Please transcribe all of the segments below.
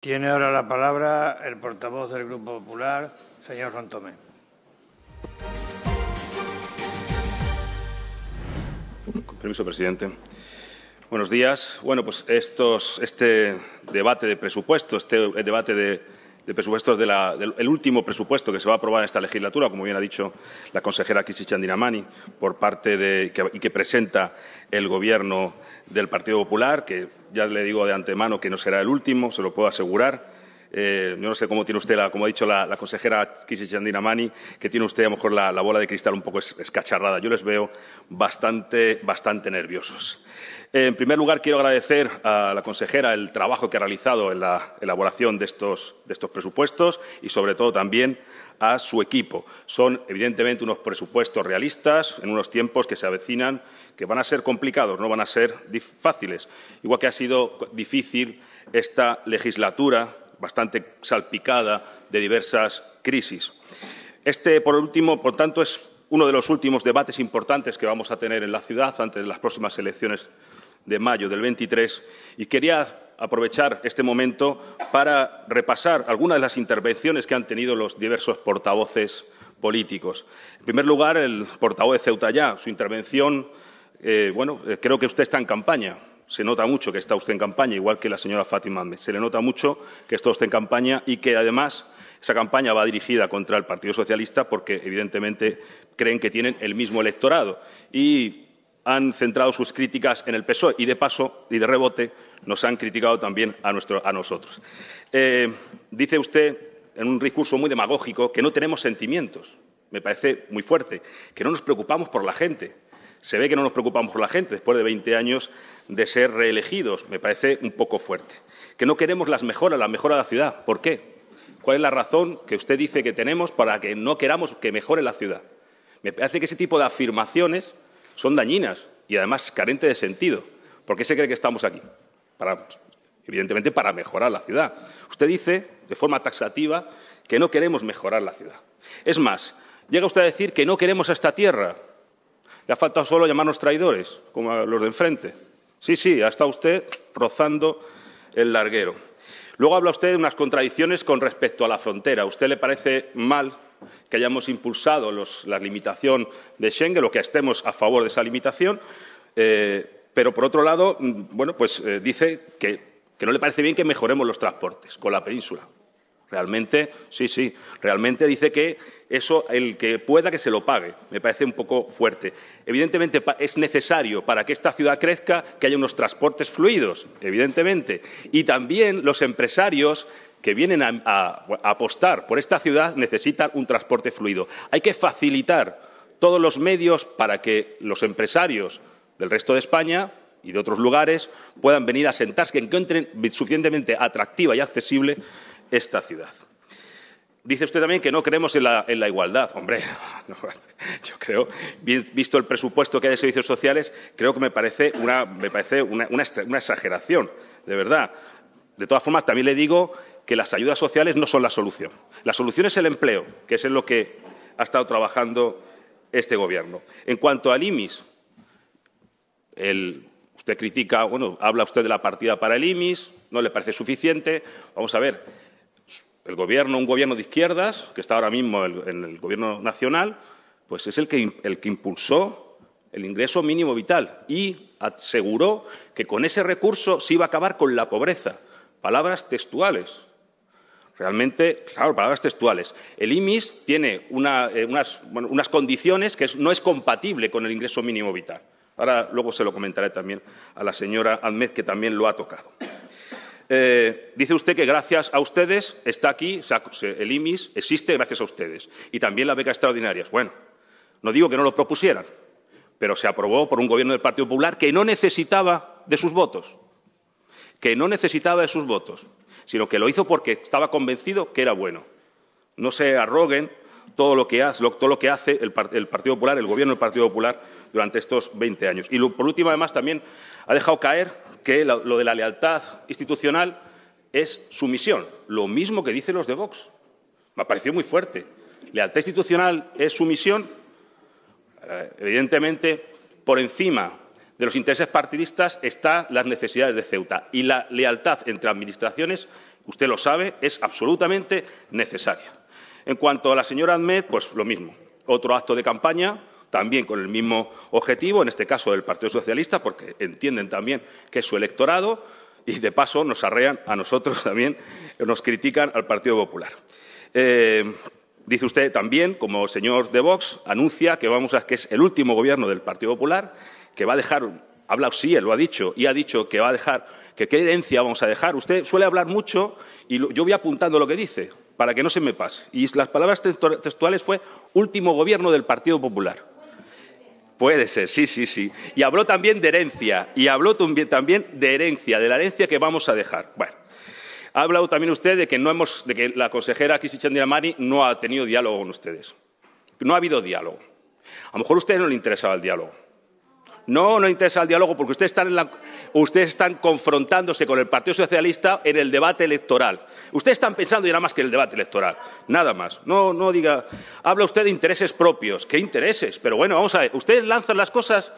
Tiene ahora la palabra el portavoz del Grupo Popular, señor Rontomé. Con permiso, presidente. Buenos días. Bueno, pues estos, este debate de presupuesto, este debate de de presupuestos el último presupuesto que se va a aprobar en esta legislatura, como bien ha dicho la consejera Kisi Chandinamani, por parte de, y que presenta el Gobierno del Partido Popular, que ya le digo de antemano que no será el último, se lo puedo asegurar. Eh, yo no sé cómo tiene usted, como ha dicho la, consejera Kisi Chandinamani, que tiene usted a lo mejor la, la bola de cristal un poco escacharrada. Yo les veo bastante, bastante nerviosos. En primer lugar, quiero agradecer a la consejera el trabajo que ha realizado en la elaboración de estos, presupuestos y, sobre todo, también a su equipo. Son, evidentemente, unos presupuestos realistas en unos tiempos que se avecinan, que van a ser complicados, no van a ser fáciles. Igual que ha sido difícil esta legislatura, bastante salpicada de diversas crisis. Este, por último, por tanto, es uno de los últimos debates importantes que vamos a tener en la ciudad antes de las próximas elecciones de mayo del 23 y quería aprovechar este momento para repasar algunas de las intervenciones que han tenido los diversos portavoces políticos. En primer lugar, el portavoz de Ceuta ya, su intervención, eh, bueno, eh, creo que usted está en campaña. Se nota mucho que está usted en campaña, igual que la señora Fátima. Se le nota mucho que está usted en campaña y que, además, esa campaña va dirigida contra el Partido Socialista porque, evidentemente, creen que tienen el mismo electorado. Y han centrado sus críticas en el PSOE y de paso y de rebote nos han criticado también a, nosotros. Eh, dice usted en un discurso muy demagógico que no tenemos sentimientos. Me parece muy fuerte. Que no nos preocupamos por la gente. Se ve que no nos preocupamos por la gente después de 20 años de ser reelegidos. Me parece un poco fuerte. Que no queremos las mejoras, las mejoras de la ciudad. ¿Por qué? ¿Cuál es la razón que usted dice que tenemos para que no queramos que mejore la ciudad? Me parece que ese tipo de afirmaciones son dañinas y además carentes de sentido. ¿Por qué se cree que estamos aquí? evidentemente para mejorar la ciudad. Usted dice, de forma taxativa, que no queremos mejorar la ciudad. Es más, llega usted a decir que no queremos esta tierra. Le ha faltado solo llamarnos traidores, como a los de enfrente. Sí, sí, ha estado usted rozando el larguero. Luego habla usted de unas contradicciones con respecto a la frontera. usted le parece mal que hayamos impulsado la limitación de Schengen lo que estemos a favor de esa limitación. Eh, pero, por otro lado, mm, bueno, pues eh, dice que, que no le parece bien que mejoremos los transportes con la península. Realmente, sí, sí, realmente dice que eso, el que pueda, que se lo pague. Me parece un poco fuerte. Evidentemente, es necesario para que esta ciudad crezca que haya unos transportes fluidos, evidentemente. Y también los empresarios que vienen a, apostar por esta ciudad necesitan un transporte fluido. Hay que facilitar todos los medios para que los empresarios del resto de España y de otros lugares puedan venir a sentarse, que encuentren suficientemente atractiva y accesible esta ciudad. Dice usted también que no creemos en la, igualdad. Hombre, yo creo, visto el presupuesto que hay de servicios sociales, creo que me parece parece una exageración, de verdad. De todas formas, también le digo que las ayudas sociales no son la solución. La solución es el empleo, que es en lo que ha estado trabajando este Gobierno. En cuanto al IMIS, usted critica, bueno, habla usted de la partida para el IMIS, no le parece suficiente. Vamos a ver, el Gobierno, un Gobierno de izquierdas, que está ahora mismo en el Gobierno nacional, pues es el que, el que impulsó el ingreso mínimo vital y aseguró que con ese recurso se iba a acabar con la pobreza. Palabras textuales Realmente, claro, palabras textuales. El IMIS tiene eh, unas, condiciones que no es compatible con el ingreso mínimo vital. Ahora luego se lo comentaré también a la señora Ahmed, que también lo ha tocado. Eh, dice usted que gracias a ustedes está aquí, el IMIS existe gracias a ustedes. Y también la beca extraordinaria. Bueno, no digo que no lo propusieran, pero se aprobó por un gobierno del Partido Popular que no necesitaba de sus votos. Que no necesitaba de sus votos sino que lo hizo porque estaba convencido que era bueno. No se arroguen todo lo que hace, todo lo que hace el, Partido Popular, el Gobierno del Partido Popular durante estos 20 años. Y por último, además, también ha dejado caer que lo, lo de la lealtad institucional es sumisión, lo mismo que dicen los de Vox. Me ha parecido muy fuerte. Lealtad institucional es sumisión, eh, evidentemente, por encima de los intereses partidistas están las necesidades de Ceuta y la lealtad entre administraciones, usted lo sabe, es absolutamente necesaria. En cuanto a la señora Ahmed, pues lo mismo. Otro acto de campaña, también con el mismo objetivo, en este caso del Partido Socialista, porque entienden también que es su electorado y, de paso, nos arrean a nosotros también, nos critican al Partido Popular. Eh, dice usted también, como señor de Vox, anuncia que, vamos a, que es el último gobierno del Partido Popular que va a dejar, ha hablado sí, él lo ha dicho, y ha dicho que va a dejar, que qué herencia vamos a dejar. Usted suele hablar mucho y yo voy apuntando lo que dice, para que no se me pase. Y las palabras textuales fue último gobierno del Partido Popular. Puede ser, sí, sí, sí. Y habló también de herencia, y habló también de herencia, de la herencia que vamos a dejar. Bueno. Ha hablado también usted de que, no hemos, de que la consejera Kisichandira no ha tenido diálogo con ustedes. No ha habido diálogo. A lo mejor a ustedes no le interesaba el diálogo. No, no interesa el diálogo porque ustedes están, ustedes están confrontándose con el Partido Socialista en el debate electoral. Ustedes están pensando y nada más que en el debate electoral. Nada más. No, no diga. Habla usted de intereses propios. ¿Qué intereses? Pero bueno, vamos a ver. Ustedes lanzan las cosas.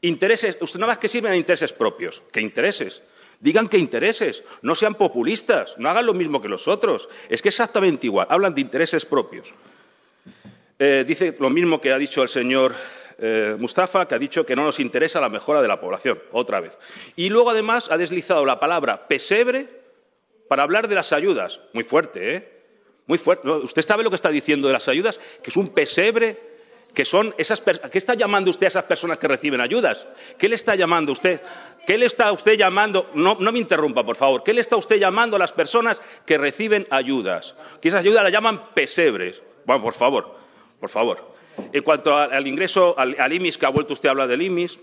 Intereses. Usted nada más que sirven a intereses propios. ¿Qué intereses? Digan qué intereses, no sean populistas, no hagan lo mismo que los otros. Es que exactamente igual, hablan de intereses propios. Eh, dice lo mismo que ha dicho el señor eh, Mustafa, que ha dicho que no nos interesa la mejora de la población, otra vez. Y luego, además, ha deslizado la palabra pesebre para hablar de las ayudas. Muy fuerte, ¿eh? Muy fuerte. ¿Usted sabe lo que está diciendo de las ayudas? Que es un pesebre que son esas ¿Qué está llamando usted a esas personas que reciben ayudas? ¿Qué le está llamando usted? ¿Qué le está usted llamando? No, no me interrumpa, por favor. ¿Qué le está usted llamando a las personas que reciben ayudas? Que esas ayudas las llaman pesebres. Bueno, por favor, por favor. En cuanto al, ingreso, al, IMIS, que ha vuelto usted a hablar del IMIS,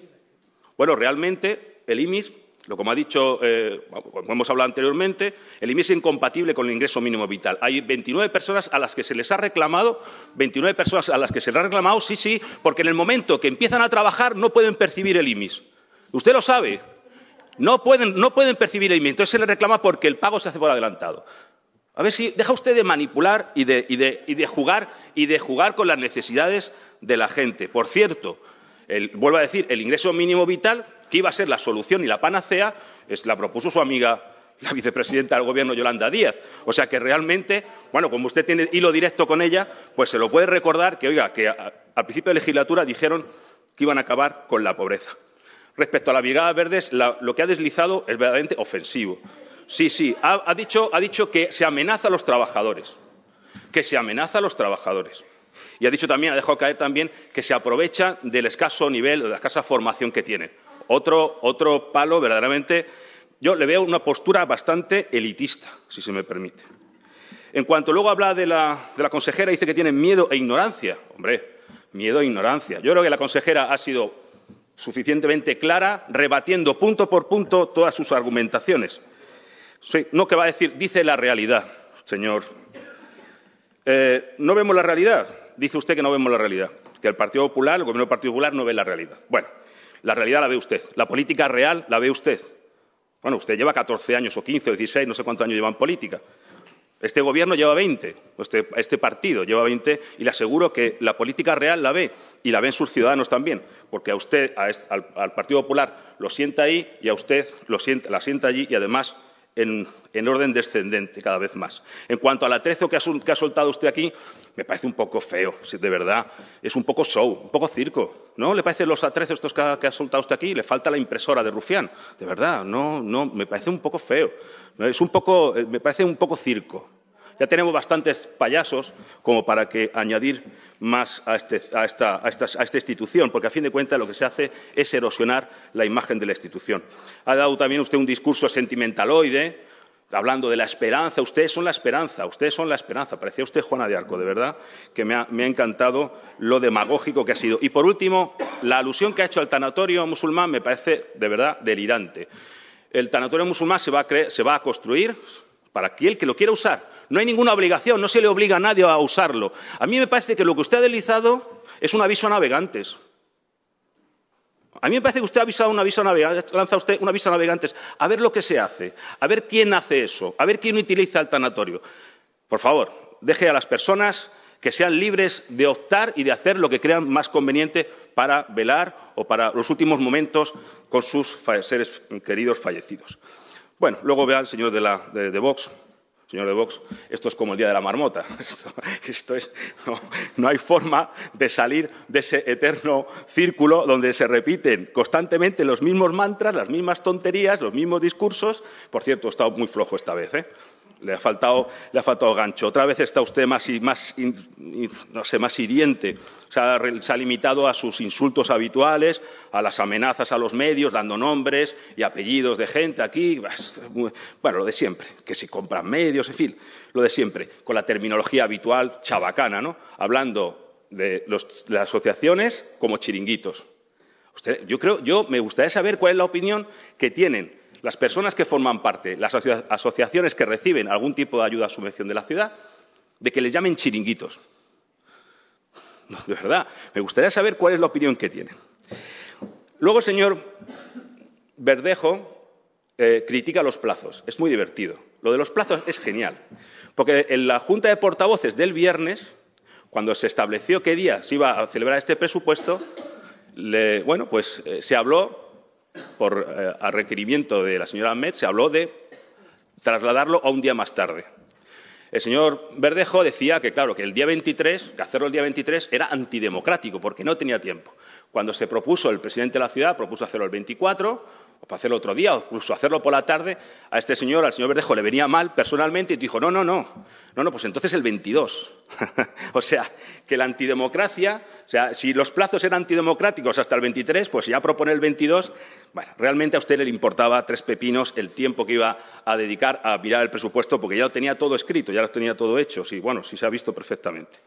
bueno, realmente el IMIS, lo como ha dicho, eh, hemos hablado anteriormente, el IMIS es incompatible con el ingreso mínimo vital. Hay 29 personas a las que se les ha reclamado, 29 personas a las que se les ha reclamado, sí, sí, porque en el momento que empiezan a trabajar no pueden percibir el IMIS. Usted lo sabe. No pueden, no pueden percibir el IMIS. Entonces se les reclama porque el pago se hace por adelantado. A ver si deja usted de manipular y de, jugar, y de jugar con las necesidades de la gente. Por cierto, vuelvo a decir, el ingreso mínimo vital, que iba a ser la solución y la panacea, es, la propuso su amiga la vicepresidenta del Gobierno, Yolanda Díaz. O sea que realmente, bueno, como usted tiene hilo directo con ella, pues se lo puede recordar que, oiga, que al principio de legislatura dijeron que iban a acabar con la pobreza. Respecto a la Brigada Verdes, lo que ha deslizado es verdaderamente ofensivo. Sí, sí, ha, dicho, que se amenaza a los trabajadores, que se amenaza a los trabajadores. Y ha dicho también, ha dejado caer también, que se aprovecha del escaso nivel o de la escasa formación que tienen. Otro, palo verdaderamente, yo le veo una postura bastante elitista, si se me permite. En cuanto luego habla de la, de la consejera, dice que tiene miedo e ignorancia. Hombre, miedo e ignorancia. Yo creo que la consejera ha sido suficientemente clara, rebatiendo punto por punto todas sus argumentaciones. Sí, no, que va a decir, dice la realidad, señor. Eh, no vemos la realidad. Dice usted que no vemos la realidad. Que el Partido Popular, el gobierno del Partido Popular no ve la realidad. Bueno, la realidad la ve usted. La política real la ve usted. Bueno, usted lleva 14 años o 15 o 16, no sé cuántos años lleva en política. Este gobierno lleva 20, este, este, partido lleva 20 y le aseguro que la política real la ve y la ven sus ciudadanos también, porque a usted, al, Partido Popular, lo sienta ahí y a usted lo la sienta allí y además en, orden descendente cada vez más. En cuanto al atrezo que ha, soltado usted aquí, me parece un poco feo, de verdad. Es un poco show, un poco circo. ¿No le parecen los atrezos estos que ha, que ha, soltado usted aquí? Le falta la impresora de Rufián. De verdad, no, no, me parece un poco feo. Es un poco, eh, me parece un poco circo. Ya tenemos bastantes payasos como para añadir más este, a, esta, institución, porque a fin de cuentas lo que se hace es erosionar la imagen de la institución. Ha dado también usted un discurso sentimentaloide, hablando de la esperanza. Ustedes son la esperanza, ustedes son la esperanza. Parecía usted Juana de Arco, de verdad, que me ha, encantado lo demagógico que ha sido. Y por último, la alusión que ha hecho al tanatorio musulmán me parece, de verdad, delirante. El tanatorio musulmán se va a construir, para aquel que lo quiera usar. No hay ninguna obligación, no se le obliga a nadie a usarlo. A mí me parece que lo que usted ha deslizado es un aviso a navegantes. A mí me parece que usted ha avisado un aviso a lanza usted navegantes, a ver lo que se hace, a ver quién hace eso, a ver quién utiliza el tanatorio. Por favor, deje a las personas que sean libres de optar y de hacer lo que crean más conveniente para velar o para los últimos momentos con sus seres queridos fallecidos. Bueno, luego vea al señor de, Vox, señor de Vox, esto es como el día de la marmota. Esto, es, no, no, hay forma de salir de ese eterno círculo donde se repiten constantemente los mismos mantras, las mismas tonterías, los mismos discursos. Por cierto, he estado muy flojo esta vez. ¿eh? Le ha faltado, le ha faltado gancho. Otra vez está usted más, sé, más hiriente. Se ha, limitado a sus insultos habituales, a las amenazas a los medios, dando nombres y apellidos de gente aquí. Bueno, lo de siempre. Que si compran medios, en fin, lo de siempre. Con la terminología habitual chabacana, ¿no? Hablando de, las asociaciones como chiringuitos. yo creo, yo me gustaría saber cuál es la opinión que tienen las personas que forman parte, las asociaciones que reciben algún tipo de ayuda a subvención de la ciudad, de que les llamen chiringuitos. de verdad, me gustaría saber cuál es la opinión que tienen. Luego, señor Verdejo eh, critica los plazos. Es muy divertido. Lo de los plazos es genial. Porque en la Junta de Portavoces del viernes, cuando se estableció qué día se iba a celebrar este presupuesto, bueno, pues eh, se habló por, eh, requerimiento de la señora Ahmed, se habló de trasladarlo a un día más tarde. El señor Verdejo decía que, claro, que el día 23, que hacerlo el día 23 era antidemocrático porque no tenía tiempo. Cuando se propuso el presidente de la ciudad, propuso hacerlo el 24, o para hacerlo otro día, o incluso hacerlo por la tarde, a este señor, al señor Verdejo, le venía mal personalmente y dijo, no, no, no, no, no, pues entonces el 22. o sea, que la antidemocracia, o sea, si los plazos eran antidemocráticos hasta el 23, pues si ya propone el 22, bueno, realmente a usted le importaba tres pepinos el tiempo que iba a dedicar a mirar el presupuesto, porque ya lo tenía todo escrito, ya lo tenía todo hecho, sí, bueno, si se ha visto perfectamente.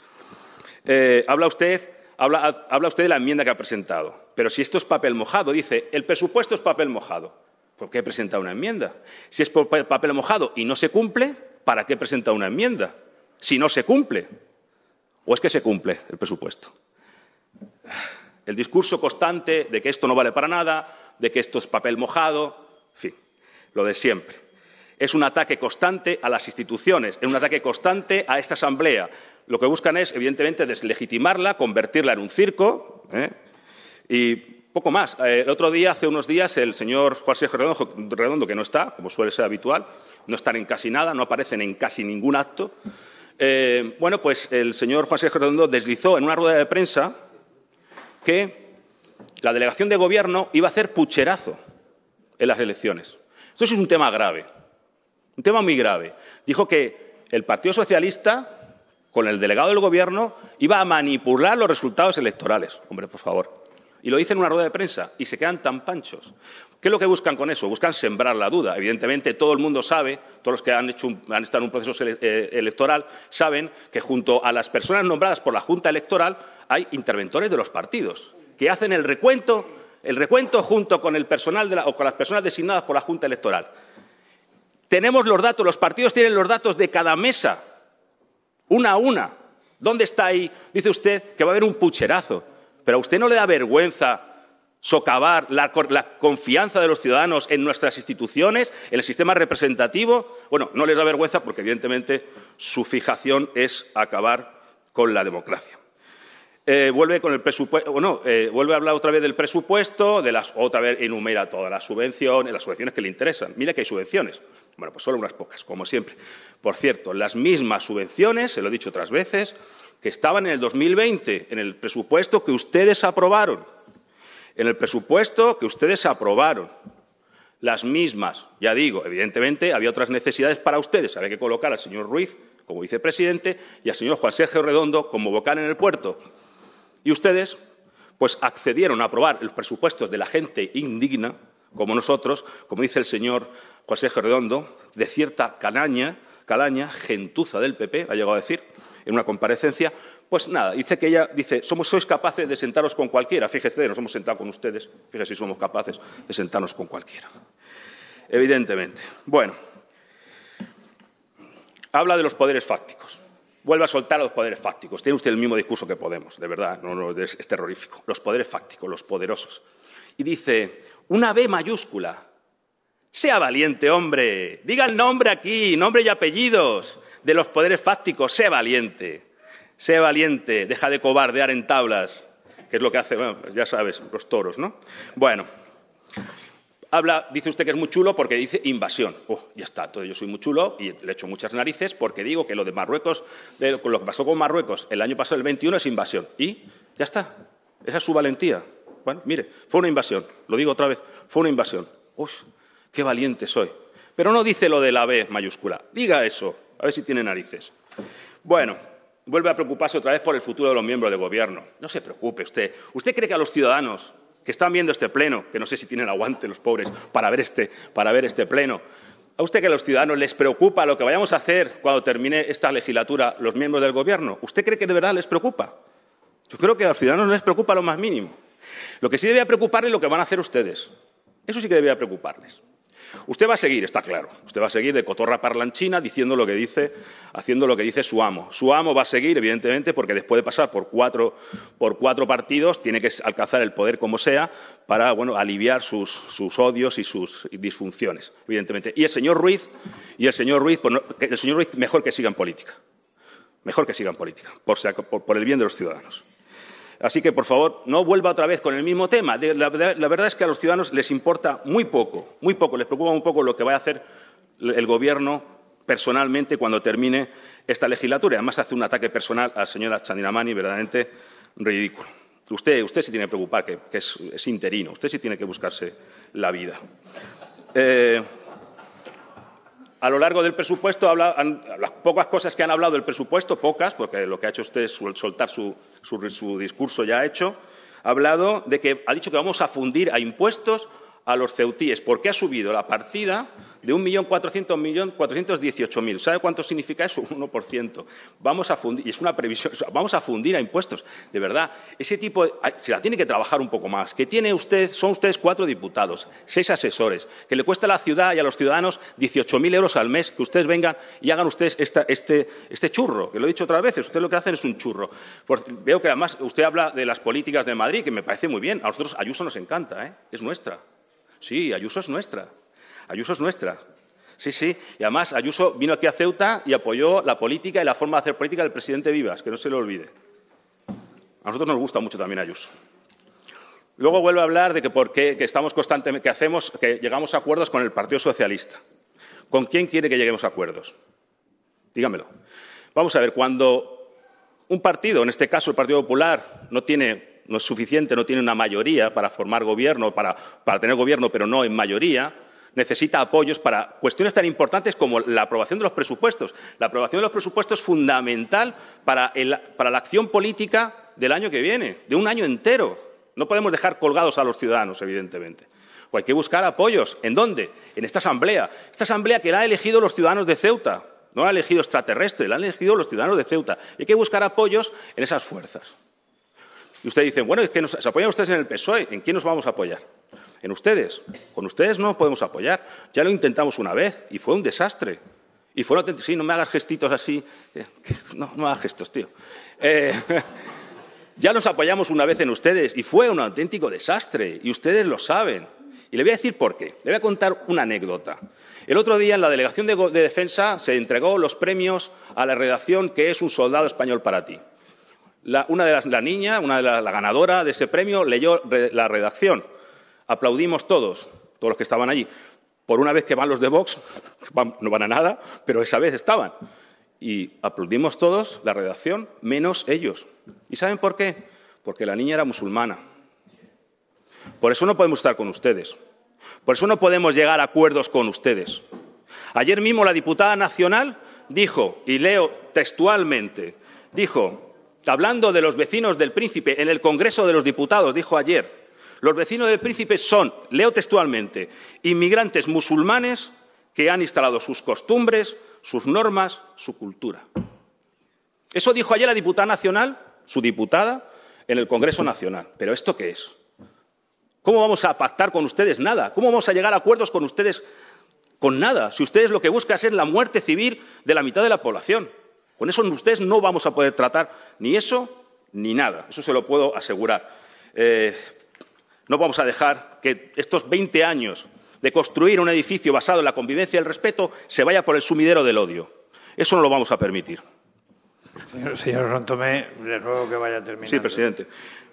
Eh, habla usted habla, usted de la enmienda que ha presentado. Pero si esto es papel mojado, dice, el presupuesto es papel mojado. ¿Por qué presentado una enmienda? Si es papel mojado y no se cumple, ¿para qué presenta una enmienda? Si no se cumple. ¿O es que se cumple el presupuesto? El discurso constante de que esto no vale para nada, de que esto es papel mojado, en fin, lo de siempre. Es un ataque constante a las instituciones, es un ataque constante a esta Asamblea. Lo que buscan es, evidentemente, deslegitimarla, convertirla en un circo. ¿eh? Y poco más. Eh, el otro día, hace unos días, el señor Juan Sergio Redondo, que no está, como suele ser habitual, no están en casi nada, no aparecen en casi ningún acto. Eh, bueno, pues el señor Juan Sergio Redondo deslizó en una rueda de prensa que la delegación de gobierno iba a hacer pucherazo en las elecciones. Eso es un tema grave. Un tema muy grave. Dijo que el Partido Socialista, con el delegado del Gobierno, iba a manipular los resultados electorales. Hombre, por favor. Y lo dice en una rueda de prensa y se quedan tan panchos. ¿Qué es lo que buscan con eso? Buscan sembrar la duda. Evidentemente, todo el mundo sabe, todos los que han, estado en un proceso eh, electoral, saben que junto a las personas nombradas por la Junta Electoral hay interventores de los partidos que hacen el recuento, el recuento junto con el personal o con las personas designadas por la Junta Electoral. Tenemos los datos, los partidos tienen los datos de cada mesa, una a una. ¿Dónde está ahí? Dice usted que va a haber un pucherazo. Pero a usted no le da vergüenza socavar la, confianza de los ciudadanos en nuestras instituciones, en el sistema representativo. Bueno, no les da vergüenza porque, evidentemente, su fijación es acabar con la democracia. Eh, vuelve con el presupuesto, eh, vuelve a hablar otra vez del presupuesto, de otra vez enumera todas las subvenciones, las subvenciones que le interesan. Mira que hay subvenciones, bueno, pues solo unas pocas, como siempre. Por cierto, las mismas subvenciones, se lo he dicho otras veces, que estaban en el 2020, en el presupuesto que ustedes aprobaron. En el presupuesto que ustedes aprobaron. Las mismas, ya digo, evidentemente había otras necesidades para ustedes. Había que colocar al señor Ruiz como vicepresidente y al señor Juan Sergio Redondo como vocal en el puerto. Y ustedes, pues accedieron a aprobar los presupuestos de la gente indigna, como nosotros, como dice el señor José Redondo, de cierta canaña, calaña, gentuza del PP, ha llegado a decir, en una comparecencia, pues nada, dice que ella dice, somos, sois capaces de sentaros con cualquiera, fíjese, nos hemos sentado con ustedes, fíjese si somos capaces de sentarnos con cualquiera. Evidentemente. Bueno, habla de los poderes fácticos. Vuelve a soltar a los poderes fácticos. Tiene usted el mismo discurso que Podemos, de verdad, es terrorífico. Los poderes fácticos, los poderosos. Y dice, una B mayúscula sea valiente, hombre. Diga el nombre aquí, nombre y apellidos de los poderes fácticos. Sea valiente. Sea valiente. Deja de cobardear en tablas, que es lo que hace, pues ya sabes, los toros, ¿no? Bueno. Habla, dice usted que es muy chulo porque dice invasión. Oh, ya está, todo yo soy muy chulo y le echo muchas narices porque digo que lo de Marruecos, lo que pasó con Marruecos el año pasado, el 21, es invasión. Y ya está, esa es su valentía. Bueno, mire, fue una invasión, lo digo otra vez, fue una invasión. Uf, qué valiente soy. Pero no dice lo de la B mayúscula. Diga eso, a ver si tiene narices. Bueno, vuelve a preocuparse otra vez por el futuro de los miembros de Gobierno. No se preocupe usted. ¿Usted cree que a los ciudadanos que están viendo este pleno, que no sé si tienen aguante los pobres para ver este, para ver este pleno, ¿A usted que a los ciudadanos les preocupa lo que vayamos a hacer cuando termine esta legislatura los miembros del Gobierno? ¿Usted cree que de verdad les preocupa? Yo creo que a los ciudadanos no les preocupa lo más mínimo. Lo que sí debía preocuparles es lo que van a hacer ustedes. Eso sí que debía preocuparles. Usted va a seguir, está claro. Usted va a seguir de cotorra parlanchina diciendo lo que dice, haciendo lo que dice su amo. Su amo va a seguir, evidentemente, porque después de pasar por cuatro, partidos, tiene que alcanzar el poder como sea para aliviar sus, odios y sus disfunciones, evidentemente. Y el señor Ruiz, y el señor Ruiz, pues el señor Ruiz mejor que siga en política. Mejor que siga en política, por el bien de los ciudadanos. Así que, por favor, no vuelva otra vez con el mismo tema. La, verdad es que a los ciudadanos les importa muy poco, muy poco, les preocupa un poco lo que va a hacer el Gobierno personalmente cuando termine esta legislatura. Además, hace un ataque personal a la señora Chandinamani verdaderamente ridículo. Usted, usted tiene que preocupar, que, es, interino. Usted sí tiene que buscarse la vida. Eh, a lo largo del presupuesto, las pocas cosas que han hablado del presupuesto, pocas, porque lo que ha hecho usted es soltar su, su, discurso ya ha hecho, ha hablado de que ha dicho que vamos a fundir a impuestos a los ceutíes, porque ha subido la partida de 1.400.418.000 ¿Sabe cuánto significa eso? Un 1%. Vamos a fundir, y es una previsión, vamos a fundir a impuestos, de verdad. Ese tipo, se la tiene que trabajar un poco más. ¿Qué tiene usted, son ustedes cuatro diputados, seis asesores, que le cuesta a la ciudad y a los ciudadanos 18.000 euros al mes que ustedes vengan y hagan ustedes este, este, churro, que lo he dicho otras veces, ustedes lo que hacen es un churro. veo que además usted habla de las políticas de Madrid, que me parece muy bien. A nosotros Ayuso nos encanta, ¿eh? es nuestra. Sí, Ayuso es nuestra. Ayuso es nuestra. Sí, sí. Y además Ayuso vino aquí a Ceuta y apoyó la política y la forma de hacer política del presidente Vivas, que no se lo olvide. A nosotros nos gusta mucho también Ayuso. Luego vuelve a hablar de que por qué estamos constantemente, que hacemos, que llegamos a acuerdos con el Partido Socialista. ¿Con quién quiere que lleguemos a acuerdos? Dígamelo. Vamos a ver, cuando un partido, en este caso el Partido Popular, no tiene no es suficiente, no tiene una mayoría para formar gobierno, para, tener gobierno, pero no en mayoría, necesita apoyos para cuestiones tan importantes como la aprobación de los presupuestos. La aprobación de los presupuestos es fundamental para, la acción política del año que viene, de un año entero. No podemos dejar colgados a los ciudadanos, evidentemente. Pues hay que buscar apoyos. ¿En dónde? En esta asamblea. Esta asamblea que la han elegido los ciudadanos de Ceuta. No la han elegido extraterrestres, la han elegido los ciudadanos de Ceuta. Y hay que buscar apoyos en esas fuerzas. Y ustedes dicen, bueno, es que nos, se apoyan ustedes en el PSOE, ¿en quién nos vamos a apoyar? En ustedes. Con ustedes no nos podemos apoyar. Ya lo intentamos una vez y fue un desastre. Y fueron auténtico. Sí, no me hagas gestitos así. Eh, no, no me hagas gestos, tío. Eh, ya nos apoyamos una vez en ustedes y fue un auténtico desastre. Y ustedes lo saben. Y le voy a decir por qué. Le voy a contar una anécdota. El otro día en la delegación de defensa se entregó los premios a la redacción que es un soldado español para ti una de las, la niña, una de las, ganadoras ganadora de ese premio, leyó la redacción. Aplaudimos todos, todos los que estaban allí. Por una vez que van los de Vox, no van a nada, pero esa vez estaban. Y aplaudimos todos la redacción, menos ellos. ¿Y saben por qué? Porque la niña era musulmana. Por eso no podemos estar con ustedes. Por eso no podemos llegar a acuerdos con ustedes. Ayer mismo la diputada nacional dijo, y leo textualmente, dijo, hablando de los vecinos del príncipe en el Congreso de los Diputados, dijo ayer, los vecinos del príncipe son, leo textualmente, inmigrantes musulmanes que han instalado sus costumbres, sus normas, su cultura. Eso dijo ayer la diputada nacional, su diputada, en el Congreso Nacional. ¿Pero esto qué es? ¿Cómo vamos a pactar con ustedes nada? ¿Cómo vamos a llegar a acuerdos con ustedes con nada? Si ustedes lo que buscan es la muerte civil de la mitad de la población. Con eso ustedes no vamos a poder tratar ni eso ni nada. Eso se lo puedo asegurar. Eh, no vamos a dejar que estos 20 años de construir un edificio basado en la convivencia y el respeto se vaya por el sumidero del odio. Eso no lo vamos a permitir. Señor, Rontomé, le ruego que vaya terminando. Sí, presidente.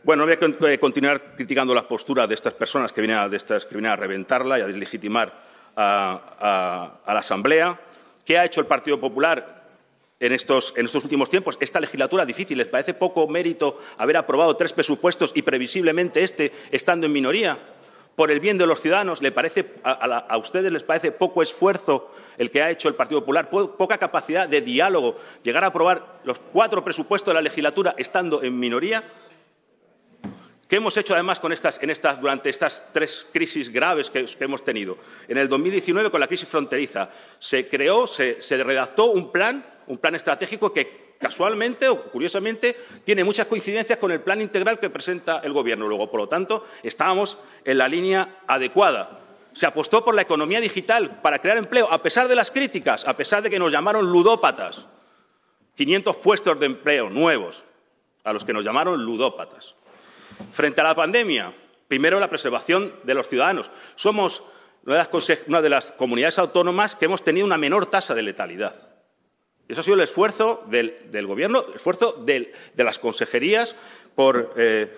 Bueno, voy a eh, continuar criticando las posturas de estas personas que vienen a, estas, a reventarla y a deslegitimar a la Asamblea. ¿Qué ha hecho el Partido Popular? en estos, últimos tiempos. Esta legislatura difícil, ¿les parece poco mérito haber aprobado tres presupuestos y previsiblemente este estando en minoría? Por el bien de los ciudadanos, ¿le parece, a, ustedes les parece poco esfuerzo el que ha hecho el Partido Popular, poca capacidad de diálogo, llegar a aprobar los cuatro presupuestos de la legislatura estando en minoría? ¿Qué hemos hecho además en estas, durante estas tres crisis graves que, hemos tenido? En el 2019, con la crisis fronteriza, se creó, se redactó un plan un plan estratégico que casualmente o curiosamente tiene muchas coincidencias con el plan integral que presenta el Gobierno luego. Por lo tanto, estábamos en la línea adecuada. Se apostó por la economía digital para crear empleo, a pesar de las críticas, a pesar de que nos llamaron ludópatas. 500 puestos de empleo nuevos, a los que nos llamaron ludópatas. Frente a la pandemia, primero la preservación de los ciudadanos. Somos una de las, una de las comunidades autónomas que hemos tenido una menor tasa de letalidad. Eso ha sido el esfuerzo del, Gobierno, el esfuerzo de las consejerías por, eh,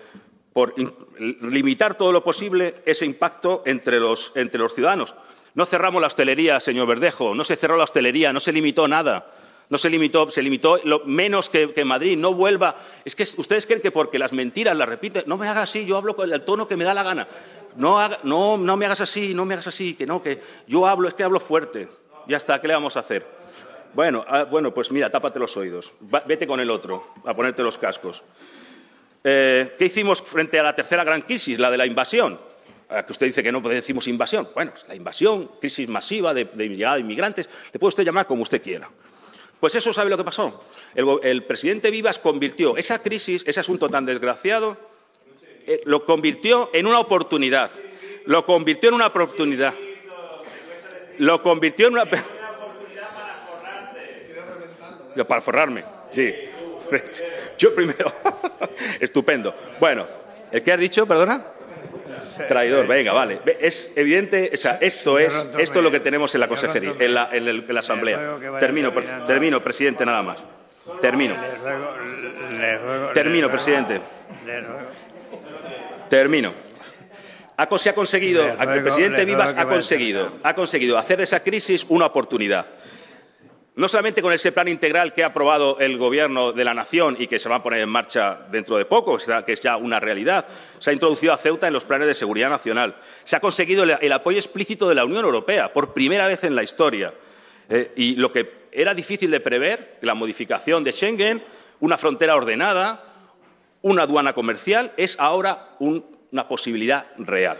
limitar todo lo posible ese impacto entre los, ciudadanos. No cerramos la hostelería, señor Verdejo, no se cerró la hostelería, no se limitó nada. No se limitó, se limitó lo menos que, Madrid, no vuelva. Es que ustedes creen que porque las mentiras las repiten, no me hagas así, yo hablo con el tono que me da la gana. No, no me hagas así, no me hagas así, que no, que yo hablo, es que hablo fuerte. Ya está, ¿qué le vamos a hacer? Bueno, ah, bueno, pues mira, tápate los oídos. vete con el otro a ponerte los cascos. Eh, ¿Qué hicimos frente a la tercera gran crisis, la de la invasión? Ah, que usted dice que no decimos invasión. Bueno, pues la invasión, crisis masiva de, llegada de inmigrantes, le puede usted llamar como usted quiera. Pues eso sabe lo que pasó. El, presidente Vivas convirtió esa crisis, ese asunto tan desgraciado, eh, lo convirtió en una oportunidad. Lo convirtió en una oportunidad. Lo convirtió en una para forrarme, sí. Yo primero. Estupendo. Bueno, ¿el qué ha dicho, perdona? Traidor, venga, vale. Es evidente, o sea, esto es, esto lo que tenemos en la consejería, en la, asamblea. Termino, termino, presidente, nada más. Termino. Termino, presidente. Termino. se ha conseguido, el presidente Vivas ha conseguido, ha conseguido hacer de esa crisis una oportunidad no solamente con ese plan integral que ha aprobado el Gobierno de la Nación y que se va a poner en marcha dentro de poco, que es ya una realidad, se ha introducido a Ceuta en los planes de seguridad nacional. Se ha conseguido el apoyo explícito de la Unión Europea por primera vez en la historia. Eh, y lo que era difícil de prever, la modificación de Schengen, una frontera ordenada, una aduana comercial, es ahora una posibilidad real.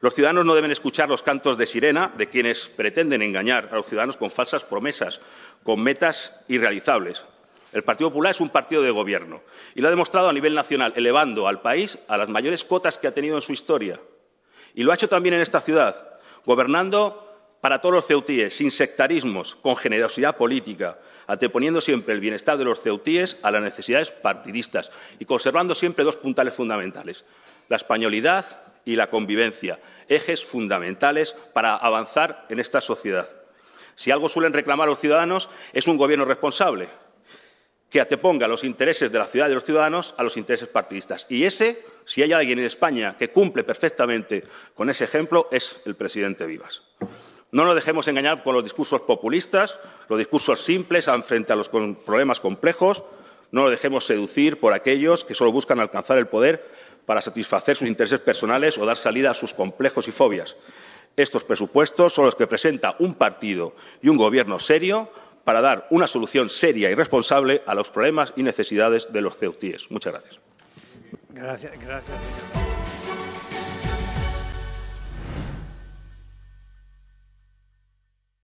Los ciudadanos no deben escuchar los cantos de sirena de quienes pretenden engañar a los ciudadanos con falsas promesas, con metas irrealizables. El Partido Popular es un partido de gobierno y lo ha demostrado a nivel nacional, elevando al país a las mayores cotas que ha tenido en su historia. Y lo ha hecho también en esta ciudad, gobernando para todos los ceutíes, sin sectarismos, con generosidad política, anteponiendo siempre el bienestar de los ceutíes a las necesidades partidistas y conservando siempre dos puntales fundamentales, la españolidad y la convivencia, ejes fundamentales para avanzar en esta sociedad. Si algo suelen reclamar los ciudadanos es un gobierno responsable que ateponga los intereses de la ciudad y de los ciudadanos a los intereses partidistas. Y ese, si hay alguien en España que cumple perfectamente con ese ejemplo, es el presidente Vivas. No nos dejemos engañar con los discursos populistas, los discursos simples frente a los problemas complejos. No nos dejemos seducir por aquellos que solo buscan alcanzar el poder para satisfacer sus intereses personales o dar salida a sus complejos y fobias. Estos presupuestos son los que presenta un partido y un gobierno serio para dar una solución seria y responsable a los problemas y necesidades de los ceutíes. Muchas gracias. gracias.